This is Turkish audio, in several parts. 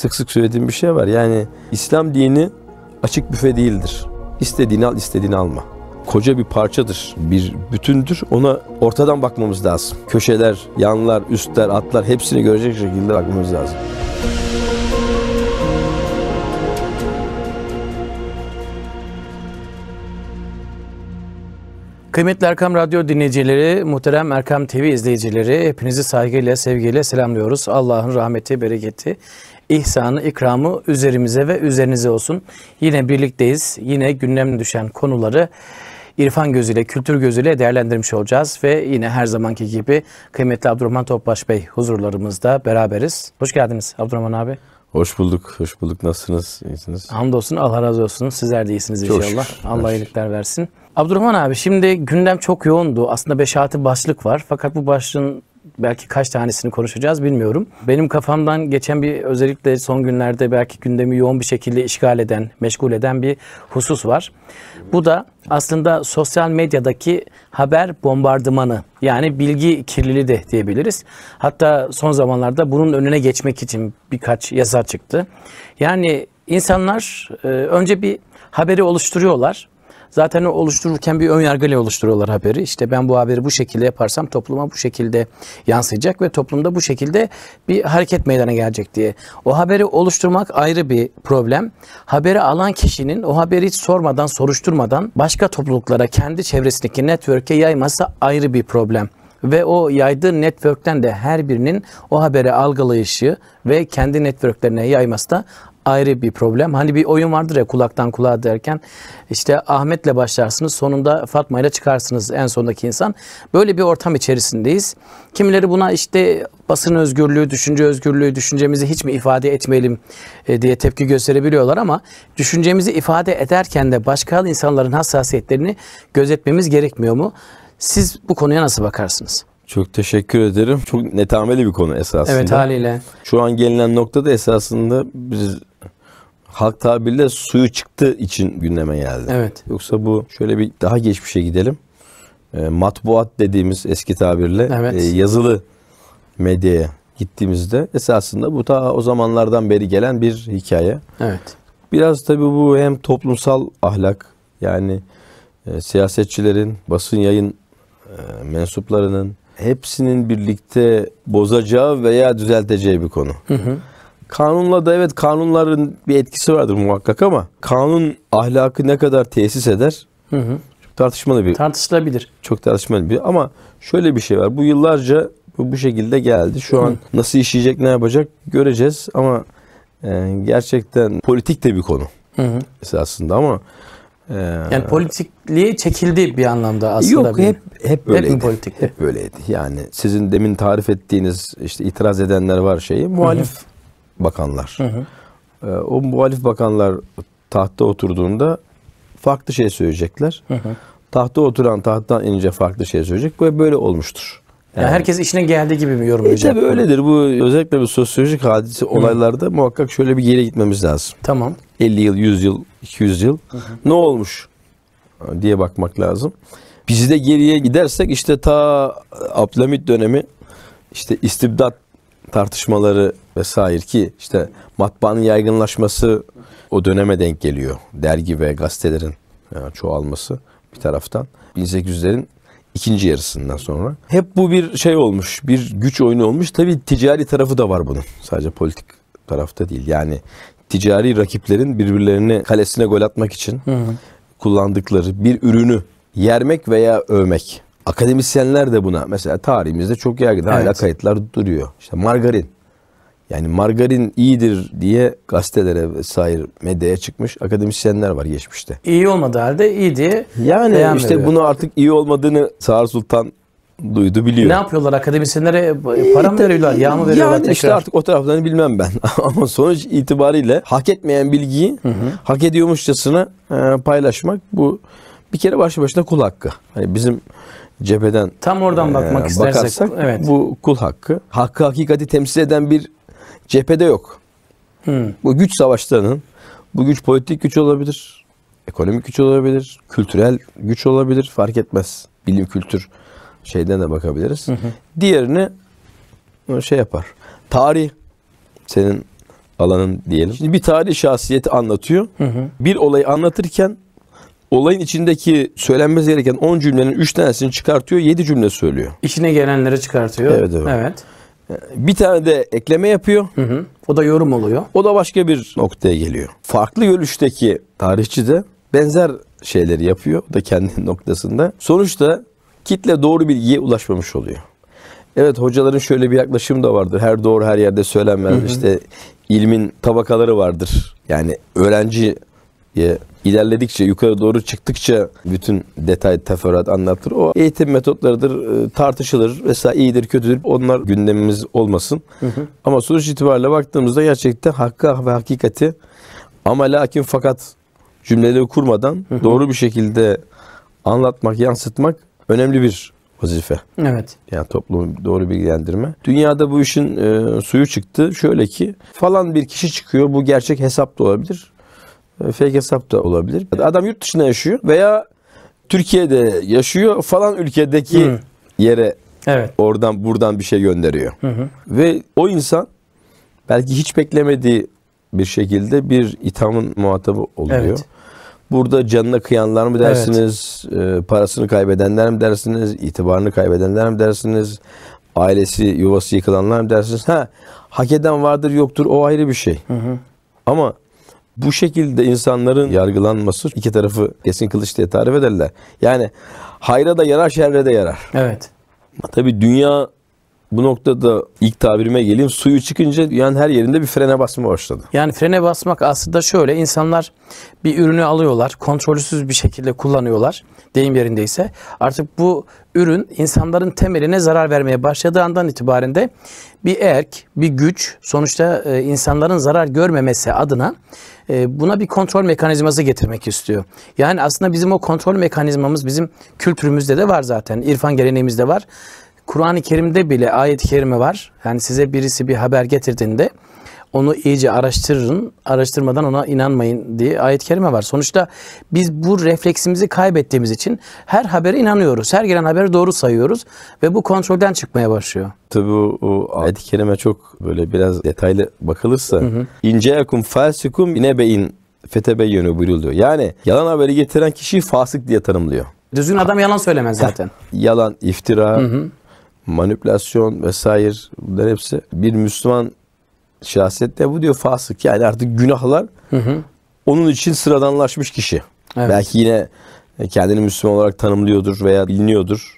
sık sık söylediğim bir şey var. Yani İslam dini açık büfe değildir. İstediğini al, istediğini alma. Koca bir parçadır, bir bütündür. Ona ortadan bakmamız lazım. Köşeler, yanlar, üstler, atlar hepsini görecek şekilde bakmamız lazım. Kıymetli Erkam Radyo dinleyicileri, muhterem Erkam TV izleyicileri hepinizi saygıyla, sevgiyle selamlıyoruz. Allah'ın rahmeti, bereketi, ihsanı, ikramı üzerimize ve üzerinize olsun. Yine birlikteyiz. Yine gündem düşen konuları irfan gözüyle, kültür gözüyle değerlendirmiş olacağız. Ve yine her zamanki gibi kıymetli Abdurrahman Topbaş Bey huzurlarımızda beraberiz. Hoş geldiniz Abdurrahman abi. Hoş bulduk, hoş bulduk. Nasılsınız, iyisiniz? Hamdolsun, Allah razı olsun. Sizler de iyisiniz çok inşallah. Şükür. Allah iyilikler versin. Abdurrahman abi şimdi gündem çok yoğundu. Aslında 5-6 başlık var. Fakat bu başlığın belki kaç tanesini konuşacağız bilmiyorum. Benim kafamdan geçen bir özellikle son günlerde belki gündemi yoğun bir şekilde işgal eden, meşgul eden bir husus var. Bu da aslında sosyal medyadaki haber bombardımanı yani bilgi kirliliği de diyebiliriz. Hatta son zamanlarda bunun önüne geçmek için birkaç yasa çıktı. Yani insanlar e, önce bir haberi oluşturuyorlar. Zaten oluştururken bir ön yargıyla oluşturuyorlar haberi. İşte ben bu haberi bu şekilde yaparsam topluma bu şekilde yansıyacak ve toplumda bu şekilde bir hareket meydana gelecek diye. O haberi oluşturmak ayrı bir problem. Haberi alan kişinin o haberi hiç sormadan, soruşturmadan başka topluluklara, kendi çevresindeki network'e yayması ayrı bir problem ve o yaydığı network'ten de her birinin o haberi algılayışı ve kendi network'lerine yayması da ayrı bir problem. Hani bir oyun vardır ya kulaktan kulağa derken işte Ahmet'le başlarsınız sonunda Fatma ile çıkarsınız en sondaki insan. Böyle bir ortam içerisindeyiz. Kimileri buna işte basın özgürlüğü, düşünce özgürlüğü, düşüncemizi hiç mi ifade etmeyelim e, diye tepki gösterebiliyorlar ama düşüncemizi ifade ederken de başka insanların hassasiyetlerini gözetmemiz gerekmiyor mu? Siz bu konuya nasıl bakarsınız? Çok teşekkür ederim. Çok netameli bir konu esasında. Evet haliyle. Şu an gelinen noktada esasında biz halk tabirle suyu çıktı için gündeme geldi. Evet. Yoksa bu şöyle bir daha geçmişe gidelim. E, matbuat dediğimiz eski tabirle evet. e, yazılı medyaya gittiğimizde esasında bu ta o zamanlardan beri gelen bir hikaye. Evet. Biraz tabii bu hem toplumsal ahlak yani e, siyasetçilerin, basın yayın e, mensuplarının hepsinin birlikte bozacağı veya düzelteceği bir konu. Hı hı. Kanunla da evet kanunların bir etkisi vardır muhakkak ama kanun ahlakı ne kadar tesis eder? Hı hı. Çok tartışmalı bir. Tartışılabilir. Çok tartışmalı bir ama şöyle bir şey var. Bu yıllarca bu, bu şekilde geldi. Şu hı. an nasıl işleyecek, ne yapacak göreceğiz ama e, gerçekten politik de bir konu. Hı hı. Esasında ama e, yani politikliğe çekildi bir anlamda aslında. Yok bir, hep hep böyleydi. Hep politik. Hep böyleydi. Yani sizin demin tarif ettiğiniz işte itiraz edenler var şeyi. Muhalif hı hı bakanlar. Hı hı. E, o muhalif bakanlar tahta oturduğunda farklı şey söyleyecekler. Hı hı. Tahta oturan tahttan inince farklı şey söyleyecek. Bu böyle olmuştur. Yani, yani herkes işine geldi gibi mi yorumlayacak? E tabii öyledir. Bu özellikle bu sosyolojik hadise olaylarda hı. muhakkak şöyle bir geri gitmemiz lazım. Tamam. 50 yıl, 100 yıl, 200 yıl hı hı. ne olmuş diye bakmak lazım. Bizi de geriye gidersek işte ta Abdülhamit dönemi işte istibdat tartışmaları vesaire ki işte matbaanın yaygınlaşması o döneme denk geliyor. Dergi ve gazetelerin yani e, çoğalması bir taraftan 1800'lerin ikinci yarısından sonra. Hep bu bir şey olmuş, bir güç oyunu olmuş. Tabii ticari tarafı da var bunun. Sadece politik tarafta değil. Yani ticari rakiplerin birbirlerini kalesine gol atmak için hı hı. kullandıkları bir ürünü yermek veya övmek. Akademisyenler de buna mesela tarihimizde çok yaygın. Hala evet. kayıtlar duruyor. İşte margarin yani margarin iyidir diye gazetelere vesaire medyaya çıkmış akademisyenler var geçmişte. İyi olmadı halde iyi diye. Yani işte bunu artık iyi olmadığını Sağır Sultan duydu biliyor. Ne yapıyorlar akademisyenlere para mı veriyorlar, yağ mı veriyorlar? Yani tekrar? işte artık o taraflarını bilmem ben. Ama sonuç itibariyle hak etmeyen bilgiyi hı hı. hak ediyormuşçasına e, paylaşmak bu bir kere başlı başına kul hakkı. Hani bizim cepheden tam oradan e, bakmak e, istersek evet. bu kul hakkı. Hakkı hakikati temsil eden bir cephede yok. Hmm. Bu güç savaşlarının, bu güç politik güç olabilir, ekonomik güç olabilir, kültürel güç olabilir, fark etmez. Bilim, kültür şeyden de bakabiliriz. Hı Diğerini şey yapar. Tarih senin alanın diyelim. Şimdi bir tarih şahsiyeti anlatıyor. Hı hı. Bir olayı anlatırken olayın içindeki söylenmesi gereken 10 cümlenin 3 tanesini çıkartıyor, 7 cümle söylüyor. İçine gelenleri çıkartıyor. Evet, evet. evet. Bir tane de ekleme yapıyor. Hı hı. O da yorum oluyor. O da başka bir noktaya geliyor. Farklı görüşteki tarihçi de benzer şeyleri yapıyor. O da kendi noktasında. Sonuçta kitle doğru bilgiye ulaşmamış oluyor. Evet hocaların şöyle bir yaklaşımı da vardır. Her doğru her yerde söylenmez. Hı hı. İşte ilmin tabakaları vardır. Yani öğrenci ilerledikçe, yukarı doğru çıktıkça bütün detay, teferruat anlatır. O eğitim metotlarıdır, e, tartışılır. Mesela iyidir, kötüdür. Onlar gündemimiz olmasın. Hı hı. Ama sonuç itibariyle baktığımızda gerçekten hakka ve hakikati ama lakin fakat cümleleri kurmadan hı hı. doğru bir şekilde anlatmak, yansıtmak önemli bir vazife. Evet. Yani toplumu doğru bilgilendirme. Dünyada bu işin e, suyu çıktı. Şöyle ki falan bir kişi çıkıyor. Bu gerçek hesap da olabilir fake hesap da olabilir. Adam yurt dışında yaşıyor veya Türkiye'de yaşıyor falan ülkedeki Hı. yere evet. oradan buradan bir şey gönderiyor. Hı hı. Ve o insan belki hiç beklemediği bir şekilde bir ithamın muhatabı oluyor. Evet. Burada canına kıyanlar mı dersiniz, evet. E, parasını kaybedenler mi dersiniz, itibarını kaybedenler mi dersiniz, ailesi yuvası yıkılanlar mı dersiniz? Ha, hak eden vardır yoktur o ayrı bir şey. Hı hı. Ama bu şekilde insanların yargılanması iki tarafı kesin kılıç diye tarif ederler. Yani hayra da yarar, şerre de yarar. Evet. Tabii dünya bu noktada ilk tabirime geleyim. Suyu çıkınca dünyanın her yerinde bir frene basma başladı. Yani frene basmak aslında şöyle insanlar bir ürünü alıyorlar. Kontrolsüz bir şekilde kullanıyorlar deyim yerindeyse artık bu ürün insanların temeline zarar vermeye başladığı andan itibaren de bir erk, bir güç sonuçta e, insanların zarar görmemesi adına e, buna bir kontrol mekanizması getirmek istiyor. Yani aslında bizim o kontrol mekanizmamız bizim kültürümüzde de var zaten. İrfan geleneğimizde var. Kur'an-ı Kerim'de bile ayet-i kerime var. Yani size birisi bir haber getirdiğinde onu iyice araştırın. Araştırmadan ona inanmayın diye ayet-i kerime var. Sonuçta biz bu refleksimizi kaybettiğimiz için her habere inanıyoruz. Her gelen haberi doğru sayıyoruz ve bu kontrolden çıkmaya başlıyor. Tabi o ayet-i kerime çok böyle biraz detaylı bakılırsa inceekum fasikum inebein yönü buyuruluyor. Yani yalan haberi getiren kişiyi fasık diye tanımlıyor. Düzgün adam yalan söylemez zaten. yalan, iftira, hı hı manipülasyon vesaire bunlar hepsi bir Müslüman şahsiyette bu diyor fasık yani artık günahlar hı hı. onun için sıradanlaşmış kişi. Evet. Belki yine kendini Müslüman olarak tanımlıyordur veya biliniyordur.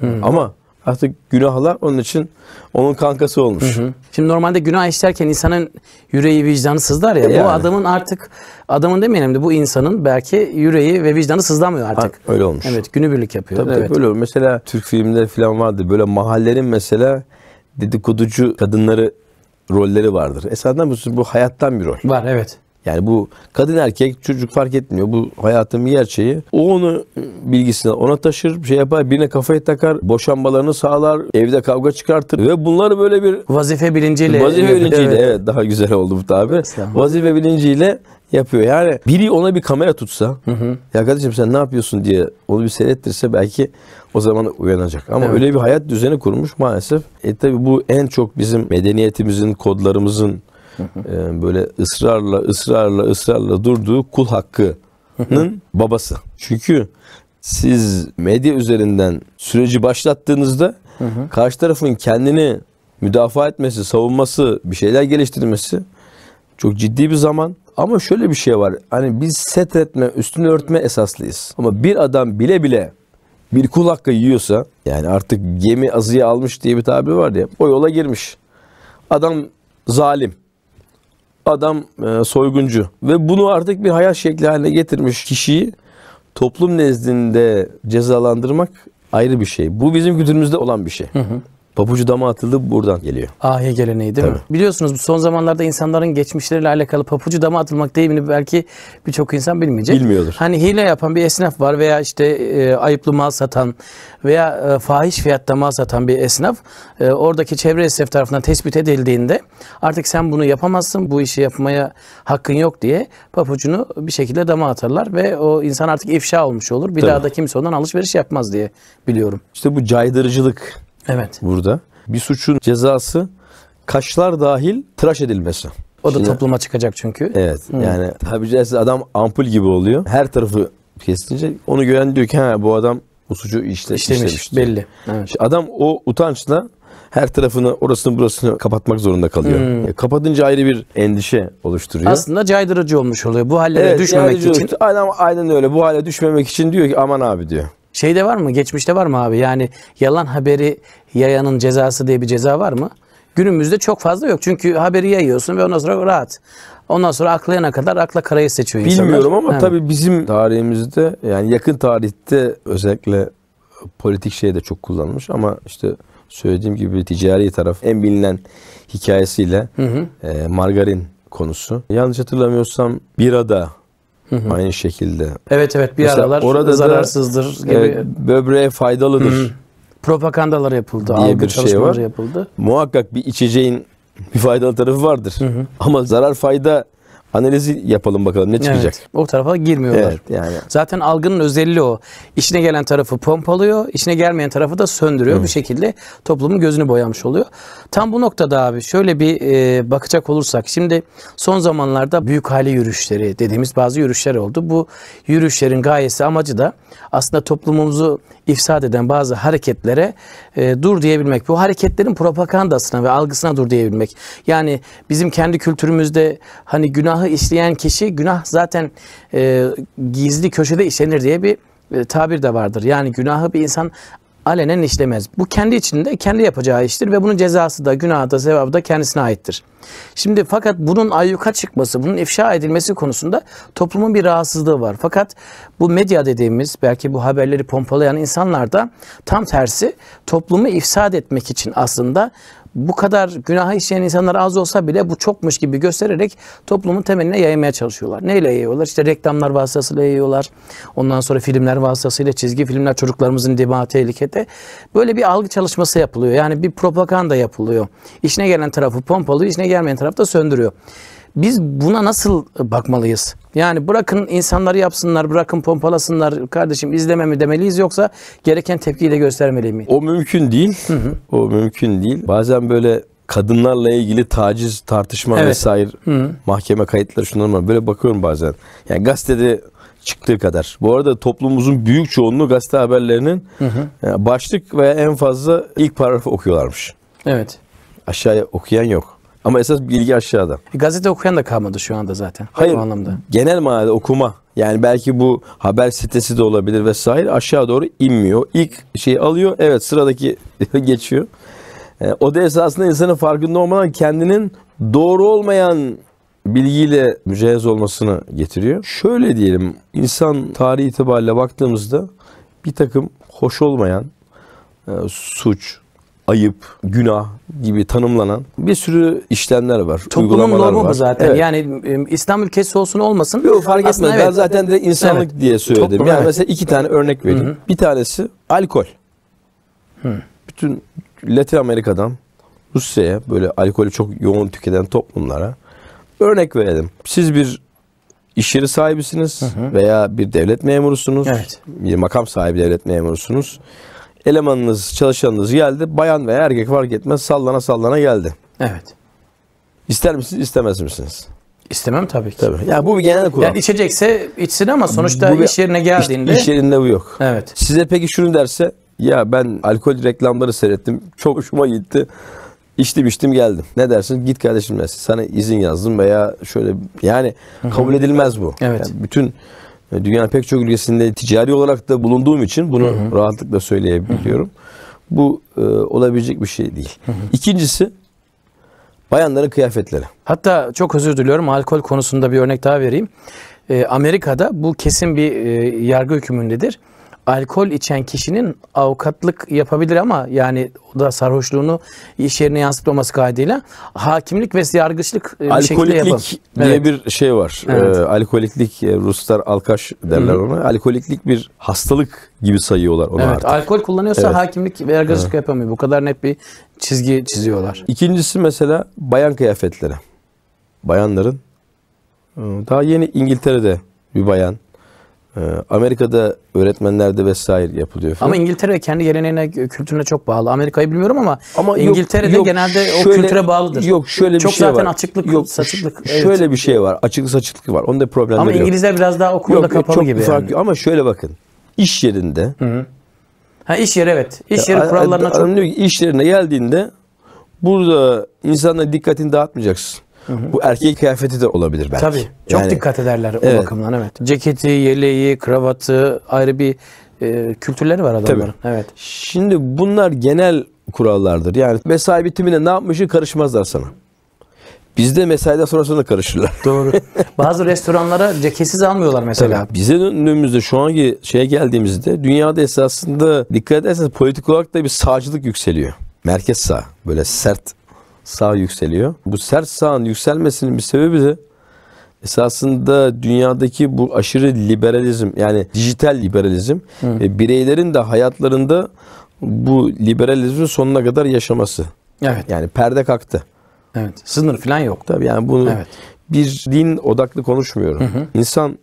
Hı Ama artık günahlar onun için onun kankası olmuş. Hı hı. Şimdi normalde günah işlerken insanın yüreği vicdanı sızlar ya. Yani. Bu adamın artık adamın demeyelim de bu insanın belki yüreği ve vicdanı sızlamıyor artık. Ha, öyle olmuş. Evet günübirlik yapıyor. Tabii, evet. tabii Mesela Türk filmleri falan vardı. Böyle mahallenin mesela dedikoducu kadınları rolleri vardır. Esasında bu, bu hayattan bir rol. Var evet. Yani bu kadın erkek çocuk fark etmiyor. Bu hayatın bir gerçeği. O onu e, bilgisine, ona taşır, bir şey yapar, birine kafayı takar, boşanmalarını sağlar, evde kavga çıkartır ve bunları böyle bir vazife bilinciyle vazife bilinciyle evet, evet daha güzel oldu bu tabir. Vazife bilinciyle yapıyor. Yani biri ona bir kamera tutsa hı hı. ya kardeşim sen ne yapıyorsun diye onu bir seyrettirse belki o zaman uyanacak. Ama evet. öyle bir hayat düzeni kurmuş maalesef. E tabi bu en çok bizim medeniyetimizin, kodlarımızın hı hı. E, böyle ısrarla ısrarla ısrarla durduğu kul hakkının hı hı. babası. Çünkü siz medya üzerinden süreci başlattığınızda hı hı. karşı tarafın kendini müdafaa etmesi, savunması, bir şeyler geliştirmesi çok ciddi bir zaman ama şöyle bir şey var. Hani biz setretme, üstünü örtme esaslıyız. Ama bir adam bile bile bir kul hakkı yiyorsa yani artık gemi azıya almış diye bir tabir var ya o yola girmiş. Adam zalim. Adam e, soyguncu ve bunu artık bir hayat şekli haline getirmiş kişiyi toplum nezdinde cezalandırmak ayrı bir şey. Bu bizim kültürümüzde olan bir şey. Hı hı. Papucu dama atıldı buradan geliyor. Ahiye geleneği değil Tabii. mi? Biliyorsunuz son zamanlarda insanların geçmişleriyle alakalı papucu dama atılmak deyimini belki birçok insan bilmeyecek. Bilmiyordur. Hani hile yapan bir esnaf var veya işte e, ayıplı mal satan veya e, fahiş fiyatta mal satan bir esnaf e, oradaki çevre esnaf tarafından tespit edildiğinde artık sen bunu yapamazsın bu işi yapmaya hakkın yok diye papucunu bir şekilde dama atarlar ve o insan artık ifşa olmuş olur. Bir Tabii. daha da kimse ondan alışveriş yapmaz diye biliyorum. İşte bu caydırıcılık Evet. Burada. Bir suçun cezası kaşlar dahil tıraş edilmesi. O da Şimdi, topluma çıkacak çünkü. Evet. Hı. Yani tabii caizse adam ampul gibi oluyor. Her tarafı kesince onu gören diyor ki ha bu adam bu suçu işte, işlemiş. işlemiş belli. Evet. İşte adam o utançla her tarafını orasını burasını kapatmak zorunda kalıyor. Hmm. E, kapatınca ayrı bir endişe oluşturuyor. Aslında caydırıcı olmuş oluyor bu hallere evet, düşmemek için. Aynen, aynen öyle bu hale düşmemek için diyor ki aman abi diyor. Şeyde var mı? Geçmişte var mı abi? Yani yalan haberi yayanın cezası diye bir ceza var mı? Günümüzde çok fazla yok. Çünkü haberi yayıyorsun ve ondan sonra rahat. Ondan sonra aklayana kadar akla karayı seçiyor insanlar. Bilmiyorum ama tabii bizim tarihimizde yani yakın tarihte özellikle politik şeyde çok kullanılmış ama işte söylediğim gibi ticari taraf en bilinen hikayesiyle hı hı. E, margarin konusu. Yanlış hatırlamıyorsam birada Hı hı. Aynı şekilde. Evet evet bir Mesela aralar orada zararsızdır da, e, gibi. Evet, böbreğe faydalıdır. Hı hı. Propagandalar yapıldı, diye algı bir şey var. yapıldı. Muhakkak bir içeceğin bir faydalı tarafı vardır. Hı hı. Ama zarar fayda analizi yapalım bakalım ne çıkacak. Evet, o tarafa girmiyorlar. Evet, yani. Zaten algının özelliği o. İşine gelen tarafı pompalıyor, içine gelmeyen tarafı da söndürüyor. Hı. Bu şekilde toplumun gözünü boyamış oluyor. Tam bu noktada abi şöyle bir e, bakacak olursak şimdi son zamanlarda büyük hali yürüyüşleri dediğimiz bazı yürüyüşler oldu. Bu yürüyüşlerin gayesi amacı da aslında toplumumuzu ifsad eden bazı hareketlere e, dur diyebilmek. Bu hareketlerin propagandasına ve algısına dur diyebilmek. Yani bizim kendi kültürümüzde hani günahı günahı işleyen kişi günah zaten e, gizli köşede işlenir diye bir e, tabir de vardır. Yani günahı bir insan alenen işlemez. Bu kendi içinde kendi yapacağı iştir ve bunun cezası da günahı da sevabı da kendisine aittir. Şimdi fakat bunun ayyuka çıkması, bunun ifşa edilmesi konusunda toplumun bir rahatsızlığı var. Fakat bu medya dediğimiz belki bu haberleri pompalayan insanlar da tam tersi toplumu ifsad etmek için aslında bu kadar günah işleyen insanlar az olsa bile bu çokmuş gibi göstererek toplumun temeline yaymaya çalışıyorlar. Neyle yayıyorlar? İşte reklamlar vasıtasıyla yayıyorlar. Ondan sonra filmler vasıtasıyla çizgi filmler çocuklarımızın dima tehlikede. Böyle bir algı çalışması yapılıyor. Yani bir propaganda yapılıyor. İşine gelen tarafı pompalıyor, işine gelmeyen tarafı da söndürüyor. Biz buna nasıl bakmalıyız? Yani bırakın insanları yapsınlar, bırakın pompalasınlar kardeşim izleme mi demeliyiz yoksa gereken tepkiyi de göstermeli mi? O mümkün değil. Hı hı. O mümkün değil. Bazen böyle kadınlarla ilgili taciz, tartışma evet. vesaire hı. mahkeme kayıtları şunlar var. Böyle bakıyorum bazen. Yani gazetede çıktığı kadar. Bu arada toplumumuzun büyük çoğunluğu gazete haberlerinin hı hı. E, başlık veya en fazla ilk paragrafı okuyorlarmış. Evet. Aşağıya okuyan yok. Ama esas bilgi aşağıda. E, gazete okuyan da kalmadı şu anda zaten. Hayır. anlamda. Genel manada okuma. Yani belki bu haber sitesi de olabilir vesaire aşağı doğru inmiyor. İlk şeyi alıyor. Evet sıradaki geçiyor. E, o da esasında insanın farkında olmadan kendinin doğru olmayan bilgiyle mücehhez olmasını getiriyor. Şöyle diyelim insan tarihi itibariyle baktığımızda bir takım hoş olmayan e, suç, ayıp, günah gibi tanımlanan bir sürü işlemler var. Toplumun normu bu zaten. Evet. Yani İslam ülkesi olsun olmasın. Yok fark etmez. Evet. Ben zaten de insanlık evet. diye söyledim. Toplum, yani evet. mesela iki tane örnek vereyim. Hı-hı. Bir tanesi alkol. Hı. Bütün Latin Amerika'dan Rusya'ya böyle alkolü çok yoğun tüketen toplumlara örnek verelim. Siz bir iş yeri sahibisiniz hı hı. veya bir devlet memurusunuz. Evet. Bir makam sahibi devlet memurusunuz elemanınız, çalışanınız geldi. Bayan veya erkek fark etmez sallana sallana geldi. Evet. İster misiniz, istemez misiniz? İstemem tabii ki. Tabii. Ya yani bu bir genel kural. Yani içecekse içsin ama sonuçta bu iş yerine geldiğinde. Iş, iş yerinde bu yok. Evet. Size peki şunu derse ya ben alkol reklamları seyrettim. Çok hoşuma gitti. İçtim içtim geldim. Ne dersin? Git kardeşim dersin. Sana izin yazdım veya şöyle yani kabul edilmez bu. Evet. Yani bütün dünyanın pek çok ülkesinde ticari olarak da bulunduğum için bunu hı hı. rahatlıkla söyleyebiliyorum. Hı hı. Bu e, olabilecek bir şey değil. Hı hı. İkincisi bayanların kıyafetleri. Hatta çok özür diliyorum alkol konusunda bir örnek daha vereyim. E, Amerika'da bu kesin bir e, yargı hükmündedir alkol içen kişinin avukatlık yapabilir ama yani o da sarhoşluğunu iş yerine yansıtmaması kaydıyla hakimlik ve yargıçlık e, bir şekilde yapalım. Alkoliklik diye evet. bir şey var. Evet. Ee, alkoliklik e, Ruslar alkaş derler Hı-hı. ona. Alkoliklik bir hastalık gibi sayıyorlar onu evet, artık. Alkol kullanıyorsa evet. hakimlik ve yargıçlık hı yapamıyor. Bu kadar net bir çizgi çiziyorlar. İkincisi mesela bayan kıyafetleri. Bayanların e, daha yeni İngiltere'de bir bayan ee, Amerika'da öğretmenlerde vesaire yapılıyor. Falan. Ama İngiltere kendi geleneğine, kültürüne çok bağlı. Amerika'yı bilmiyorum ama, ama İngiltere'de yok, genelde şöyle, o kültüre bağlıdır. Yok şöyle bir çok şey var. Çok zaten açıklık, yok, saçıklık. Evet. Şöyle bir şey var. Açıklık saçıklık var. Onda problemleri ama yok. Ama İngilizler biraz daha okulda kapalı çok gibi. Fark, yani. Ama şöyle bakın. İş yerinde. Hı -hı. Ha iş yeri evet. İş yeri ya, kurallarına çok. Diyor ki, iş yerine geldiğinde burada insanların dikkatini dağıtmayacaksın. Hı hı. Bu erkek kıyafeti de olabilir belki. Tabii. Çok yani, dikkat ederler evet. o bakımdan evet. Ceketi, yeleği, kravatı ayrı bir e, kültürleri var adamların. Tabii. Evet. Şimdi bunlar genel kurallardır. Yani mesai bitimine ne yapmışı karışmazlar sana. Bizde mesaiden sonrasında karışırlar. Doğru. Bazı restoranlara ceketsiz almıyorlar mesela. Tabii, bize döndüğümüzde şu anki şeye geldiğimizde dünyada esasında dikkat ederseniz politik olarak da bir sağcılık yükseliyor. Merkez sağ. Böyle sert sağ yükseliyor. Bu sert sağın yükselmesinin bir sebebi de esasında dünyadaki bu aşırı liberalizm yani dijital liberalizm Hı. ve bireylerin de hayatlarında bu liberalizmin sonuna kadar yaşaması. Evet. Yani perde kalktı. Evet. Sınır falan yok. Tabii yani bunu evet. bir din odaklı konuşmuyorum. Hı hı. İnsan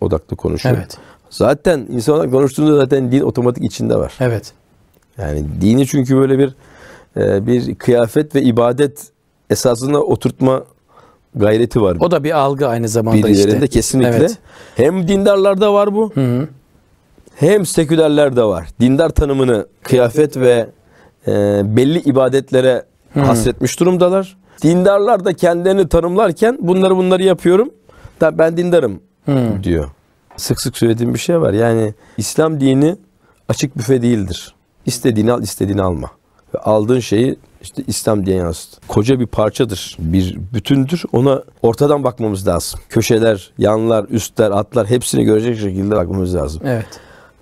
odaklı konuşuyor. Evet. Zaten insan odaklı konuştuğunda zaten din otomatik içinde var. Evet. Yani dini çünkü böyle bir e, bir kıyafet ve ibadet esasına oturtma gayreti var. O da bir algı aynı zamanda Birilerinde işte. kesinlikle. Evet. Hem dindarlarda var bu. Hı hı. Hem sekülerler de var. Dindar tanımını kıyafet ve e, belli ibadetlere hı. hasretmiş durumdalar. Dindarlar da kendilerini tanımlarken bunları bunları yapıyorum. Da ben dindarım hı. diyor. Sık sık söylediğim bir şey var. Yani İslam dini açık büfe değildir. İstediğini al, istediğini alma. Ve aldığın şeyi işte İslam diye yansıt. Koca bir parçadır, bir bütündür. Ona ortadan bakmamız lazım. Köşeler, yanlar, üstler, atlar hepsini görecek şekilde bakmamız lazım. Evet.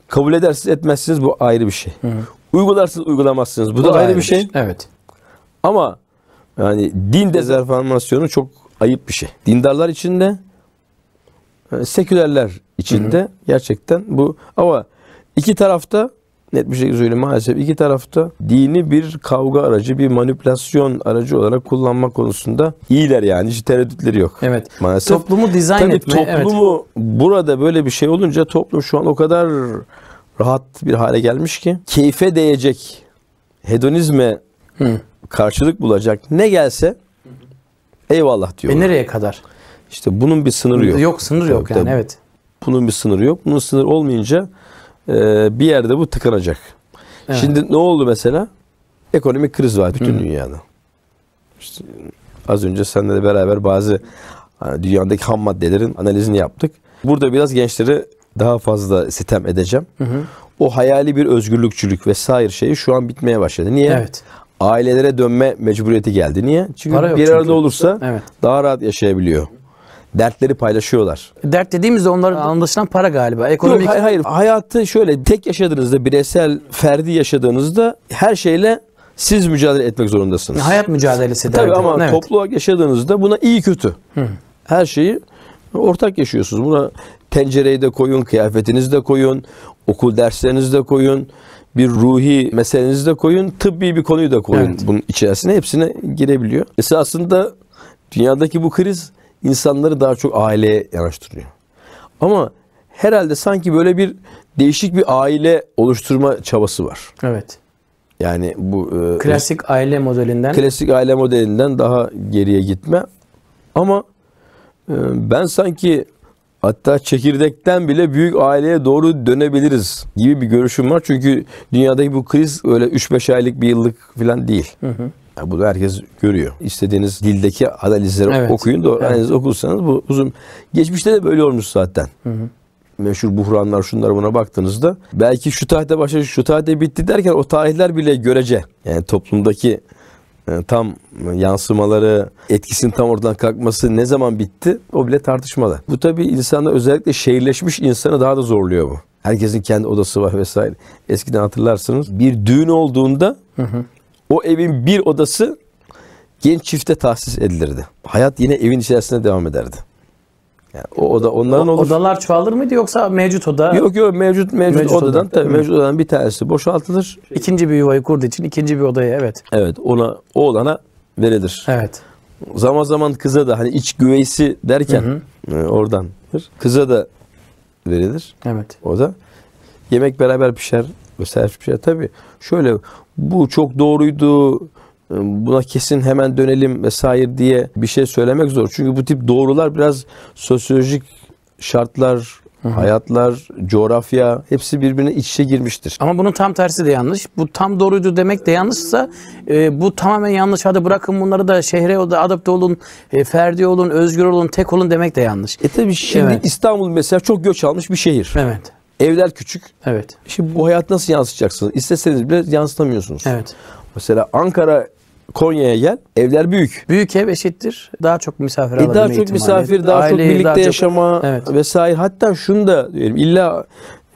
Kabul edersiniz etmezsiniz bu ayrı bir şey. Hı. Uygularsınız uygulamazsınız bu, bu da, da ayrı, ayrı bir şey. şey. Evet. Ama yani din dezenformasyonu çok ayıp bir şey. Dindarlar içinde, e, sekülerler içinde hı hı. gerçekten bu ama iki tarafta net bir şekilde maalesef iki tarafta dini bir kavga aracı, bir manipülasyon aracı olarak kullanma konusunda iyiler yani. Hiç tereddütleri yok. Evet. Maalesef. Toplumu dizayn Tabii etme. Toplumu evet. burada böyle bir şey olunca toplum şu an o kadar rahat bir hale gelmiş ki keyfe değecek hedonizme Hı. karşılık bulacak ne gelse eyvallah diyor. Ve nereye kadar? İşte bunun bir sınırı yok. Yok sınır yok yani evet. Bunun bir sınırı yok. Bunun sınır olmayınca e, bir yerde bu tıkanacak. Evet. Şimdi ne oldu mesela? Ekonomik kriz var bütün Hı. dünyada. İşte az önce seninle de beraber bazı hani dünyadaki ham maddelerin analizini yaptık. Burada biraz gençleri daha fazla sitem edeceğim. Hı hı. O hayali bir özgürlükçülük vesaire şeyi şu an bitmeye başladı. Niye? Evet. Ailelere dönme mecburiyeti geldi. Niye? Çünkü Para bir arada çünkü. olursa evet. daha rahat yaşayabiliyor dertleri paylaşıyorlar. Dert dediğimizde onların anlaşılan para galiba. Ekonomik... Yok, hayır, hayır. Hayatı şöyle tek yaşadığınızda, bireysel, ferdi yaşadığınızda her şeyle siz mücadele etmek zorundasınız. Hayat mücadelesi. Tabii ama evet. toplu yaşadığınızda buna iyi kötü. Hı. Her şeyi ortak yaşıyorsunuz. Buna tencereyi de koyun, kıyafetinizi de koyun, okul derslerinizi de koyun, bir ruhi meselenizi de koyun, tıbbi bir konuyu da koyun evet. bunun içerisine. Hepsine girebiliyor. Esasında dünyadaki bu kriz insanları daha çok aileye yanaştırıyor. Ama herhalde sanki böyle bir değişik bir aile oluşturma çabası var. Evet. Yani bu e, klasik aile modelinden klasik aile modelinden daha geriye gitme. Ama e, ben sanki hatta çekirdekten bile büyük aileye doğru dönebiliriz gibi bir görüşüm var. Çünkü dünyadaki bu kriz öyle 3-5 aylık bir yıllık falan değil. Hı hı bu da herkes görüyor. İstediğiniz dildeki analizleri evet. okuyun. Doğru evet. analiz okursanız bu uzun. Geçmişte de böyle olmuş zaten. Hı hı. Meşhur buhranlar şunlara buna baktığınızda belki şu tarihte başladı şu tarihte bitti derken o tarihler bile görece. Yani toplumdaki e, tam yansımaları, etkisinin tam oradan kalkması ne zaman bitti o bile tartışmalı. Bu tabi insanda özellikle şehirleşmiş insanı daha da zorluyor bu. Herkesin kendi odası var vesaire. Eskiden hatırlarsınız bir düğün olduğunda hı hı o evin bir odası genç çifte tahsis edilirdi. Hayat yine evin içerisinde devam ederdi. Yani o oda onların olur. Odalar çoğalır mıydı yoksa mevcut oda? Yok yok mevcut mevcut, mevcut odadan oda. tabii mevcut odadan bir tanesi boşaltılır. Şey, ikinci bir yuvayı kurduğu için ikinci bir odaya evet. Evet ona o oğlana verilir. Evet. Zaman zaman kıza da hani iç güveysi derken hı hı. E, Kıza da verilir. Evet. O da yemek beraber pişer, servis pişer tabii. Şöyle bu çok doğruydu, ee, buna kesin hemen dönelim vesaire diye bir şey söylemek zor. Çünkü bu tip doğrular biraz sosyolojik şartlar, Hı-hı. hayatlar, coğrafya hepsi birbirine iç içe girmiştir. Ama bunun tam tersi de yanlış. Bu tam doğruydu demek de yanlışsa e, bu tamamen yanlış. Hadi bırakın bunları da şehre da adapte olun, e, ferdi olun, özgür olun, tek olun demek de yanlış. E tabii şimdi evet. İstanbul mesela çok göç almış bir şehir. Evet. Evler küçük. Evet. Şimdi bu hayat nasıl yansıtacaksınız? İsteseniz bile yansıtamıyorsunuz. Evet. Mesela Ankara Konya'ya gel. Evler büyük. Büyük ev eşittir. Daha çok misafir e alabilme Daha çok ihtimali. misafir, daha Aileyi, çok birlikte daha çok, yaşama evet. vesaire. Hatta şunu da diyelim. İlla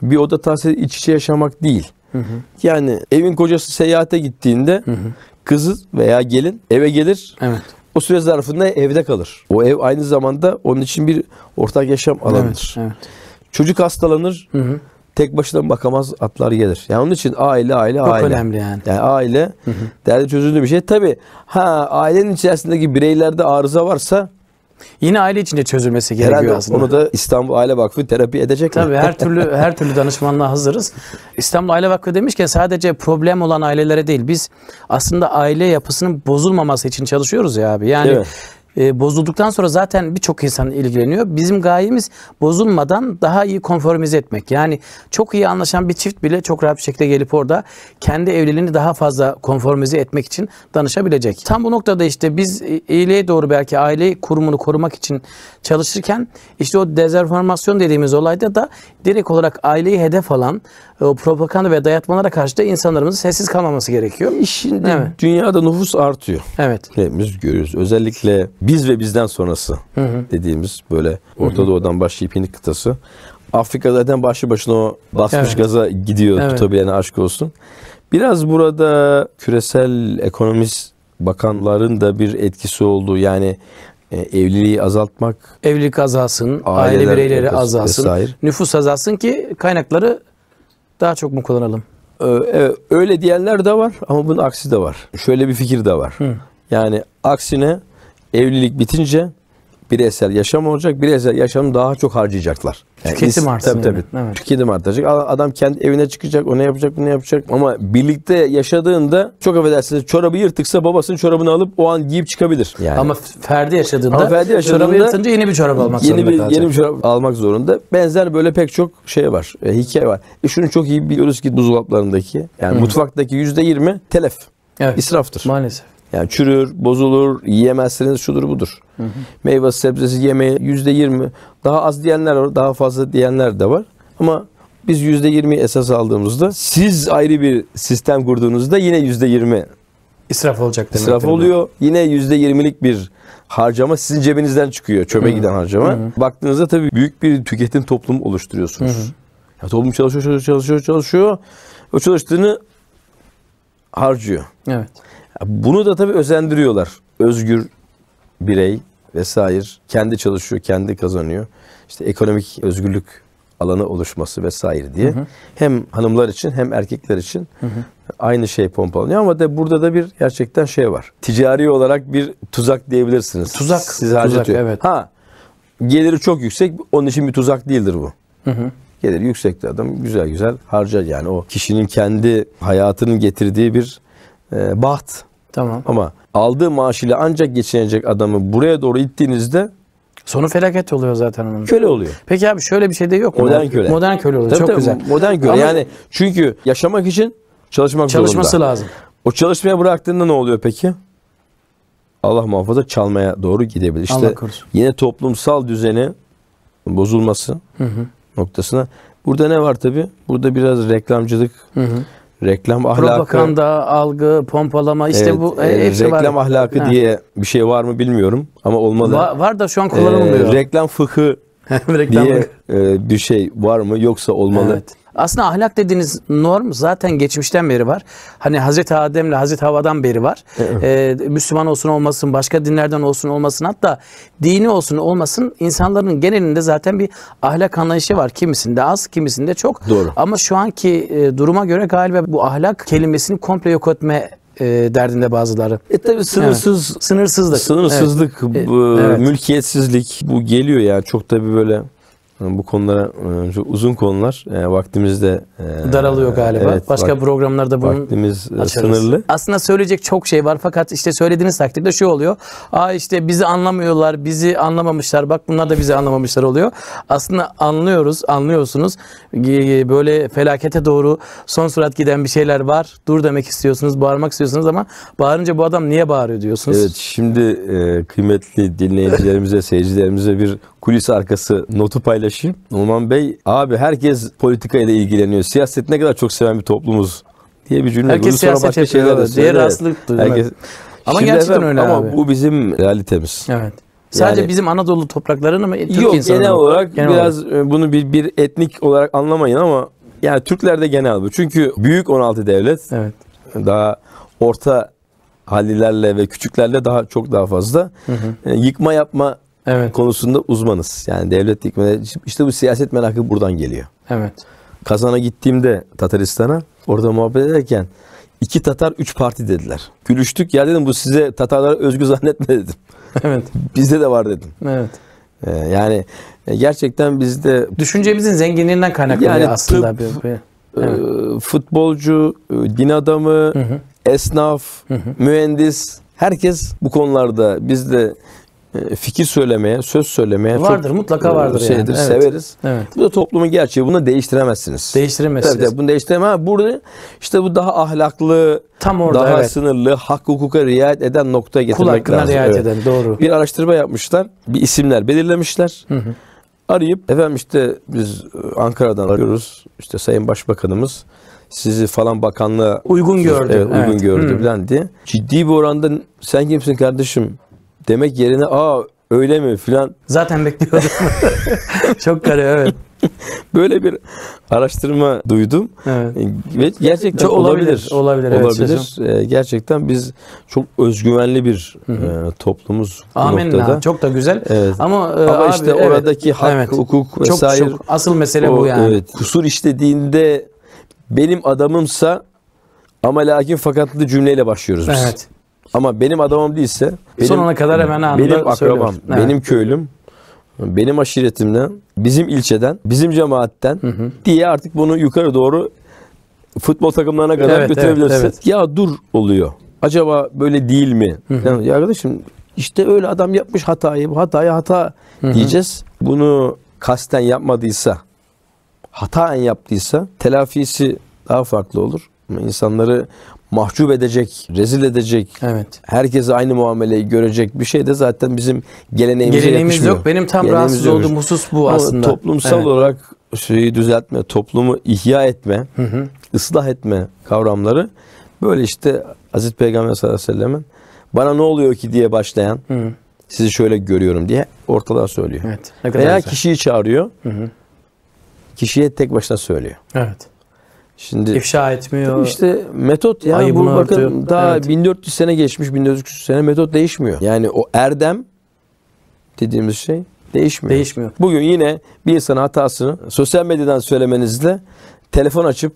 bir oda tahsil iç içe yaşamak değil. Hı hı. Yani evin kocası seyahate gittiğinde hı hı. kızı veya gelin eve gelir. Evet. O süre zarfında evde kalır. O ev aynı zamanda onun için bir ortak yaşam alanıdır. Evet, evet. Çocuk hastalanır. Hı hı. Tek başına bakamaz atlar gelir. Yani onun için aile aile Çok aile. Çok önemli yani. Yani aile hı hı. derdi çözüldüğü bir şey. Tabi ha ailenin içerisindeki bireylerde arıza varsa Yine aile içinde çözülmesi gerekiyor Herhalde aslında. Onu da İstanbul Aile Vakfı terapi edecek Tabi her türlü her türlü danışmanlığa hazırız. İstanbul Aile Vakfı demişken sadece problem olan ailelere değil biz aslında aile yapısının bozulmaması için çalışıyoruz ya abi. Yani evet e, bozulduktan sonra zaten birçok insan ilgileniyor. Bizim gayemiz bozulmadan daha iyi konformize etmek. Yani çok iyi anlaşan bir çift bile çok rahat bir şekilde gelip orada kendi evliliğini daha fazla konformize etmek için danışabilecek. Tam bu noktada işte biz e, iyiliğe doğru belki aile kurumunu korumak için çalışırken işte o dezerformasyon dediğimiz olayda da direkt olarak aileyi hedef alan e, o propaganda ve dayatmalara karşı da insanlarımızın sessiz kalmaması gerekiyor. E şimdi evet. dünyada nüfus artıyor. Evet. Hepimiz görüyoruz. Özellikle biz ve bizden sonrası hı hı. dediğimiz böyle Orta Doğu'dan başlayıp Hint kıtası. Afrika zaten başlı başına o basmış evet. gaza gidiyor evet. tutabilene aşk olsun. Biraz burada küresel ekonomist bakanların da bir etkisi olduğu yani e, evliliği azaltmak. Evlilik azalsın, aile bireyleri azalsın, vesaire. nüfus azalsın ki kaynakları daha çok mu kullanalım? Ee, öyle diyenler de var ama bunun aksi de var. Şöyle bir fikir de var. Hı. Yani aksine evlilik bitince bireysel yaşam olacak. Bireysel yaşamı daha çok harcayacaklar. Yani Tüketim artsın. Tabii tabii. Evet. Tüketim artacak. Adam kendi evine çıkacak. O ne yapacak, ne yapacak. Ama birlikte yaşadığında çok affedersiniz çorabı yırtıksa babasının çorabını alıp o an giyip çıkabilir. Yani. Ama ferdi yaşadığında Ama ferdi yaşadığında çorabı yırtınca yeni bir çorap almak yeni zorunda bir, Yeni bir çorap almak zorunda. Benzer böyle pek çok şey var. E, hikaye var. E, şunu çok iyi biliyoruz ki buzdolaplarındaki yani Hı. mutfaktaki yüzde yirmi telef. Evet. İsraftır. Maalesef. Yani çürür, bozulur, yiyemezsiniz şudur budur. Hı hı. Meyve sebzesi yemeği yüzde yirmi. Daha az diyenler var, daha fazla diyenler de var. Ama biz yüzde yirmi esas aldığımızda siz ayrı bir sistem kurduğunuzda yine yüzde yirmi israf olacak demek. İsraf oluyor. Bu. Yine yüzde yirmilik bir harcama sizin cebinizden çıkıyor. Çöpe hı. giden harcama. Hı hı. Baktığınızda tabii büyük bir tüketim toplumu oluşturuyorsunuz. Hı hı. Ya toplum çalışıyor, çalışıyor, çalışıyor, çalışıyor. O çalıştığını harcıyor. Evet. Bunu da tabii özendiriyorlar. Özgür birey vesaire kendi çalışıyor, kendi kazanıyor. İşte ekonomik özgürlük alanı oluşması vesaire diye. Hı hı. Hem hanımlar için hem erkekler için hı hı. aynı şey pompalanıyor ama de burada da bir gerçekten şey var. Ticari olarak bir tuzak diyebilirsiniz. Tuzak. Siz tuzak, evet. Ha. Geliri çok yüksek. Onun için bir tuzak değildir bu. Hı hı. Geliri yüksek adam güzel güzel harcar yani o kişinin kendi hayatının getirdiği bir e, baht Tamam. Ama aldığı maaşıyla ancak geçinecek adamı buraya doğru ittiğinizde Sonu felaket oluyor zaten onun. Köle oluyor. Peki abi şöyle bir şey de yok mu? Modern köle. Modern köle oluyor. Tabii, Çok tabii, güzel. Modern köle. Ama yani çünkü yaşamak için çalışmak Çalışması zorunda. lazım. O çalışmaya bıraktığında ne oluyor peki? Allah muhafaza çalmaya doğru gidebilir. İşte yine toplumsal düzeni bozulması hı hı. noktasına. Burada ne var tabi? Burada biraz reklamcılık, hı hı. Reklam ahlakı. Propaganda, algı, pompalama işte evet, bu e, e hepsi reklam var. ahlakı ha. diye bir şey var mı bilmiyorum ama olmalı. Va, var da şu an kullanılmıyor. E, reklam fıkı diye E, bir şey var mı yoksa olmalı. Evet. Aslında ahlak dediğiniz norm zaten geçmişten beri var. Hani Hazreti Adem'le Hazreti Hava'dan beri var. Evet. Ee, Müslüman olsun olmasın, başka dinlerden olsun olmasın hatta dini olsun olmasın insanların genelinde zaten bir ahlak anlayışı var. Kimisinde az, kimisinde çok. Doğru. Ama şu anki e, duruma göre galiba bu ahlak kelimesini komple yok etme e, derdinde bazıları. E tabi sınırsız evet. sınırsızlık. Sınırsızlık, evet. bu, e, evet. mülkiyetsizlik bu geliyor yani çok tabi böyle bu konulara çok e, uzun konular e, vaktimiz de e, daralıyor galiba. Evet, Başka vak- programlarda bunun vaktimiz açarız. sınırlı. Aslında söyleyecek çok şey var fakat işte söylediğiniz takdirde şu oluyor. Aa işte bizi anlamıyorlar, bizi anlamamışlar. Bak bunlar da bizi anlamamışlar oluyor. Aslında anlıyoruz, anlıyorsunuz. Böyle felakete doğru son surat giden bir şeyler var. Dur demek istiyorsunuz, bağırmak istiyorsunuz ama bağırınca bu adam niye bağırıyor diyorsunuz. Evet şimdi kıymetli dinleyicilerimize, seyircilerimize bir kulis arkası notu paylaşıyoruz eşim. Numan Bey abi herkes politikayla ilgileniyor. Siyaset ne kadar çok seven bir toplumuz diye bir cümle. Herkes Bunu siyaset başka yapıyor. Şeyler Diğer hastalıktır. Herkes... Ama Şimdi gerçekten efendim, öyle ama abi. bu bizim realitemiz. Evet. Sadece yani, bizim Anadolu topraklarını mı? Türk yok insanı genel mı? olarak genel biraz olarak. E, bunu bir, bir etnik olarak anlamayın ama yani Türklerde genel bu. Çünkü büyük 16 devlet evet. daha orta hallilerle ve küçüklerle daha çok daha fazla hı hı. E, yıkma yapma evet. konusunda uzmanız. Yani devlet hikmeti. işte bu siyaset merakı buradan geliyor. Evet. Kazan'a gittiğimde Tataristan'a orada muhabbet ederken iki Tatar üç parti dediler. Gülüştük ya dedim bu size Tatarlara özgü zannetme dedim. Evet. Bizde de var dedim. Evet. Ee, yani e, gerçekten bizde... Düşüncemizin zenginliğinden kaynaklanıyor yani aslında. Tıp, e, Evet. futbolcu, e, din adamı, hı hı. esnaf, hı hı. mühendis herkes bu konularda bizde e, fikir söylemeye, söz söylemeye vardır çok, mutlaka e, vardır şeydir, yani. Evet. severiz. Evet. Bu da toplumun gerçeği. Bunu değiştiremezsiniz. Değiştiremezsiniz. Tabii, tabii bunu değiştiremez. Burada işte bu daha ahlaklı, tam orada daha evet. sınırlı, hak hukuka riayet eden noktaya getirmek Kul lazım. riayet evet. eden doğru. Bir araştırma yapmışlar. Bir isimler belirlemişler. Hı hı. Arayıp efendim işte biz Ankara'dan arıyoruz. İşte Sayın Başbakanımız sizi falan bakanlığa uygun gördü. Evet, uygun evet. gördü falan diye. Ciddi bir oranda sen kimsin kardeşim demek yerine aa öyle mi filan. Zaten bekliyordum. Çok kare evet. Böyle bir araştırma duydum. Evet. E, ve gerçekten çok olabilir. Olabilir. Olabilir. Evet, olabilir. E, gerçekten biz çok özgüvenli bir hı e, toplumuz Amenna. bu noktada. Çok da güzel. Evet. Ama, Ama abi, işte evet. oradaki hak, evet. hukuk vesaire. Çok, çok. Asıl mesele o, bu yani. Evet. Kusur işlediğinde benim adamımsa ama lakin fakatlı cümleyle başlıyoruz biz. Evet. Ama benim adamım değilse benim, son kadar hemen anında benim akrabam, evet. benim köylüm, benim aşiretimden, bizim ilçeden, bizim cemaatten hı hı. diye artık bunu yukarı doğru futbol takımlarına kadar evet, götürebilirsin. Evet, evet. Ya dur oluyor. Acaba böyle değil mi? Hı hı. Yani, ya arkadaşım işte öyle adam yapmış hatayı, bu hataya hata hı hı. diyeceğiz. Bunu kasten yapmadıysa, hataen yaptıysa telafisi daha farklı olur insanları mahcup edecek, rezil edecek, evet. herkese aynı muameleyi görecek bir şey de zaten bizim geleneğimize Geleneğimiz yakışmıyor. yok. Benim tam Geleneğimiz rahatsız yokmuş. olduğum husus bu Ama aslında. Toplumsal evet. olarak şeyi düzeltme, toplumu ihya etme, hı hı. ıslah etme kavramları böyle işte aziz Peygamber sallallahu aleyhi ve sellem'in bana ne oluyor ki diye başlayan hı. sizi şöyle görüyorum diye ortalığa söylüyor. Evet, Veya güzel. kişiyi çağırıyor. Hı hı. Kişiye tek başına söylüyor. Evet. Şimdi ifşa etmiyor. İşte metot yani Ayıbını bu bakın artıyor. daha evet. 1400 sene geçmiş 1400 sene metot değişmiyor. Yani o erdem dediğimiz şey değişmiyor. Değişmiyor. Bugün yine bir insana hatasını sosyal medyadan söylemenizle telefon açıp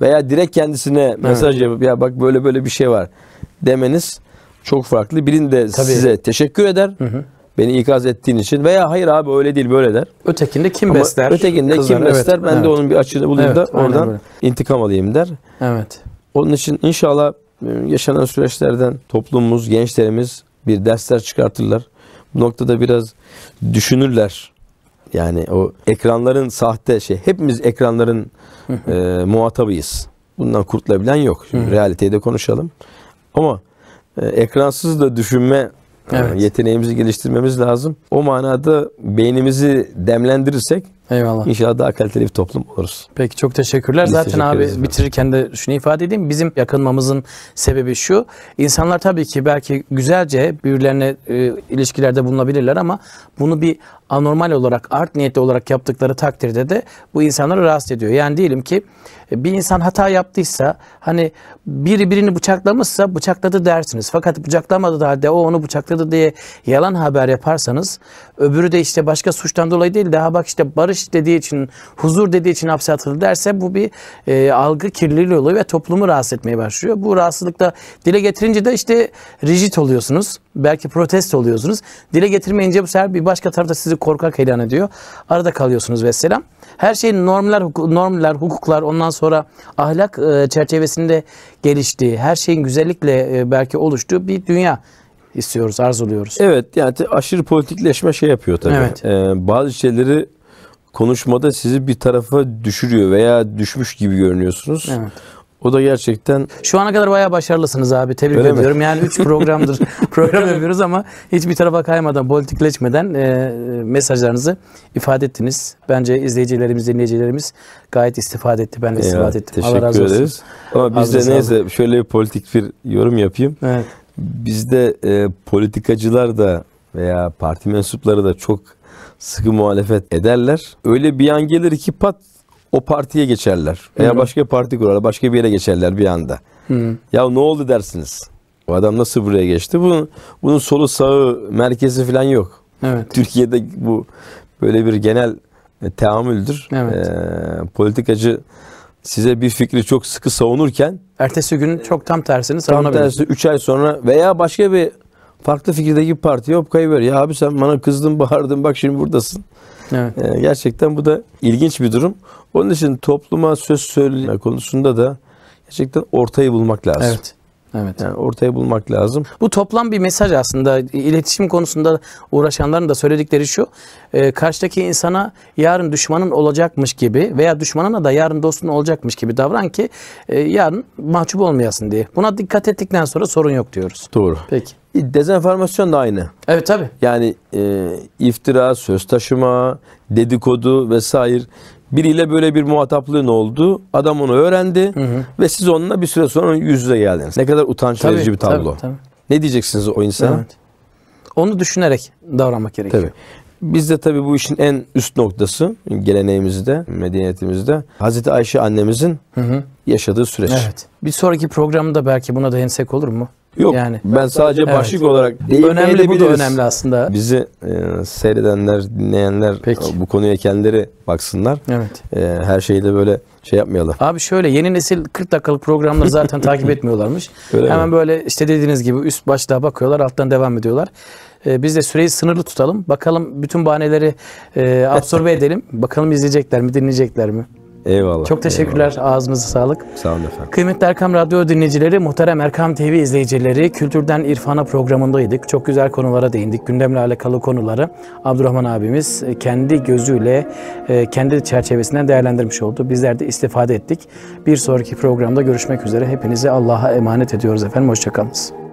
veya direkt kendisine mesaj yapıp ya bak böyle böyle bir şey var demeniz çok farklı. Birinde Tabii. size teşekkür eder. Hı hı beni ikaz ettiğin için veya hayır abi öyle değil böyle der. Ötekinde kim Ama besler? Ötekinde kim besler? Evet, ben evet. de onun bir açığını bulayım evet, da oradan böyle. intikam alayım der. Evet. Onun için inşallah e, yaşanan süreçlerden toplumumuz, gençlerimiz bir dersler çıkartırlar. Bu noktada biraz düşünürler. Yani o ekranların sahte şey, hepimiz ekranların e, muhatabıyız. Bundan kurtulabilen yok. Şimdi realiteyi de konuşalım. Ama e, ekransız da düşünme ee, evet. Yeteneğimizi geliştirmemiz lazım. O manada beynimizi demlendirirsek Eyvallah. İnşallah daha kaliteli bir toplum oluruz. Peki çok teşekkürler. Biz Zaten teşekkür abi efendim. bitirirken de şunu ifade edeyim. Bizim yakınmamızın sebebi şu. İnsanlar tabii ki belki güzelce birbirlerine e, ilişkilerde bulunabilirler ama bunu bir anormal olarak, art niyetli olarak yaptıkları takdirde de bu insanları rahatsız ediyor. Yani diyelim ki e, bir insan hata yaptıysa, hani biri birini bıçaklamışsa bıçakladı dersiniz. Fakat bıçaklamadı da halde o onu bıçakladı diye yalan haber yaparsanız, öbürü de işte başka suçtan dolayı değil, daha bak işte barış dediği için, huzur dediği için hapse atıldı derse bu bir e, algı kirliliği oluyor ve toplumu rahatsız etmeye başlıyor. Bu rahatsızlıkta dile getirince de işte rigid oluyorsunuz. Belki protest oluyorsunuz. Dile getirmeyince bu sefer bir başka tarafta sizi sizi korkak ilan ediyor. Arada kalıyorsunuz ve selam. Her şeyin normlar, normlar, hukuklar ondan sonra ahlak e, çerçevesinde geliştiği, her şeyin güzellikle e, belki oluştuğu bir dünya istiyoruz, arzuluyoruz. Evet yani aşırı politikleşme şey yapıyor tabii. Evet. Ee, bazı şeyleri konuşmada sizi bir tarafa düşürüyor veya düşmüş gibi görünüyorsunuz. Evet. O da gerçekten... Şu ana kadar bayağı başarılısınız abi. Tebrik Öyle ediyorum. Mi? Yani 3 programdır program yapıyoruz ama hiçbir tarafa kaymadan, politikleşmeden e, mesajlarınızı ifade ettiniz. Bence izleyicilerimiz, dinleyicilerimiz gayet istifade etti. Ben de istifade ettim. Teşekkür Allah razı olsun. ederiz. Ama biz de neyse şöyle bir politik bir yorum yapayım. Evet. Bizde e, politikacılar da veya parti mensupları da çok sıkı muhalefet ederler. Öyle bir an gelir ki pat o partiye geçerler. veya Hı. başka bir parti kurarlar, başka bir yere geçerler bir anda. Hı. Ya ne oldu dersiniz? Bu adam nasıl buraya geçti? Bunun, bunun solu sağı merkezi falan yok. Evet. Türkiye'de bu böyle bir genel e, teamüldür. Evet. Ee, politikacı size bir fikri çok sıkı savunurken ertesi gün çok tam tersini savunabilir. Tam tersi 3 ay sonra veya başka bir farklı fikirdeki bir partiye hop kaybeder. Ya abi sen bana kızdın, bağırdın bak şimdi buradasın. Evet. Ee, gerçekten bu da ilginç bir durum. Onun için topluma söz söyleme konusunda da gerçekten ortayı bulmak lazım. Evet. Evet. Yani ortayı bulmak lazım. Bu toplam bir mesaj aslında. iletişim konusunda uğraşanların da söyledikleri şu. E, karşıdaki insana yarın düşmanın olacakmış gibi veya düşmanına da yarın dostun olacakmış gibi davran ki e, yarın mahcup olmayasın diye. Buna dikkat ettikten sonra sorun yok diyoruz. Doğru. Peki. E, dezenformasyon da aynı. Evet tabi. Yani e, iftira, söz taşıma, dedikodu vesaire Biriyle böyle bir muhataplığın oldu. Adam onu öğrendi hı hı. ve siz onunla bir süre sonra yüz yüze geldiniz. Ne kadar utanç tabii, verici bir tablo. Tabii, tabii. Ne diyeceksiniz o insana? Evet. Onu düşünerek davranmak gerekiyor. Tabii. Bizde tabii bu işin en üst noktası geleneğimizde, medeniyetimizde Hazreti Ayşe annemizin hı hı. yaşadığı süreç. Evet. Bir sonraki programda belki buna da hensek olur mu? Yok yani, ben sadece evet. başlık olarak önemli bu da önemli aslında. Bizi e, seyredenler, dinleyenler Peki. bu konuya kendileri baksınlar. Evet. E, her şeyi de böyle şey yapmayalım. Abi şöyle yeni nesil 40 dakikalık programları zaten takip etmiyorlarmış. Öyle Hemen mi? böyle işte dediğiniz gibi üst başlığa bakıyorlar, alttan devam ediyorlar. Ee, biz de süreyi sınırlı tutalım. Bakalım bütün bahaneleri e, absorbe edelim. Bakalım izleyecekler mi, dinleyecekler mi? Eyvallah. Çok teşekkürler. Eyvallah. Ağzınıza sağlık. Sağ olun efendim. Kıymetli Erkam Radyo dinleyicileri, muhterem Erkam TV izleyicileri, Kültürden İrfana programındaydık. Çok güzel konulara değindik. Gündemle alakalı konuları Abdurrahman abimiz kendi gözüyle, e, kendi çerçevesinden değerlendirmiş oldu. Bizler de istifade ettik. Bir sonraki programda görüşmek üzere. Hepinizi Allah'a emanet ediyoruz efendim. Hoşçakalınız.